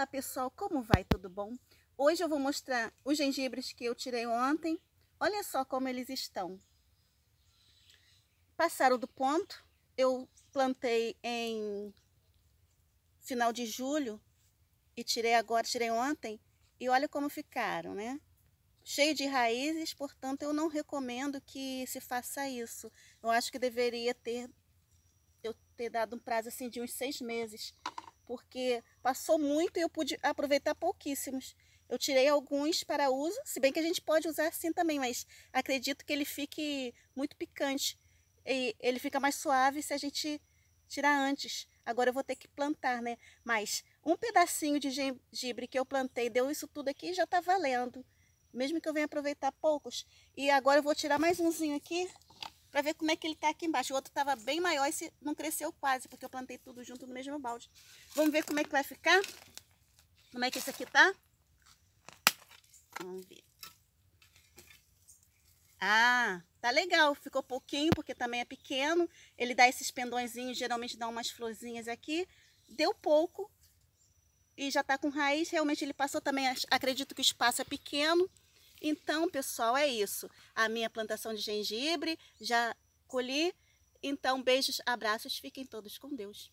Olá pessoal, como vai? Tudo bom? Hoje eu vou mostrar os gengibres que eu tirei ontem. Olha só como eles estão. Passaram do ponto. Eu plantei em final de julho e tirei agora, tirei ontem. E olha como ficaram, né? Cheio de raízes, portanto eu não recomendo que se faça isso. Eu acho que deveria ter eu ter dado um prazo assim de uns seis meses porque passou muito e eu pude aproveitar pouquíssimos. Eu tirei alguns para uso, se bem que a gente pode usar assim também, mas acredito que ele fique muito picante. E ele fica mais suave se a gente tirar antes. Agora eu vou ter que plantar, né? Mas um pedacinho de gengibre que eu plantei, deu isso tudo aqui, já tá valendo. Mesmo que eu venha aproveitar poucos. E agora eu vou tirar mais umzinho aqui para ver como é que ele está aqui embaixo. O outro estava bem maior e esse não cresceu quase, porque eu plantei tudo junto no mesmo balde. Vamos ver como é que vai ficar? Como é que esse aqui tá? Vamos ver. Ah, tá legal. Ficou pouquinho, porque também é pequeno. Ele dá esses pendõezinhos, geralmente dá umas florzinhas aqui. Deu pouco e já tá com raiz. Realmente ele passou também, acredito que o espaço é pequeno. Então, pessoal, é isso. A minha plantação de gengibre já colhi. Então, beijos, abraços, fiquem todos com Deus.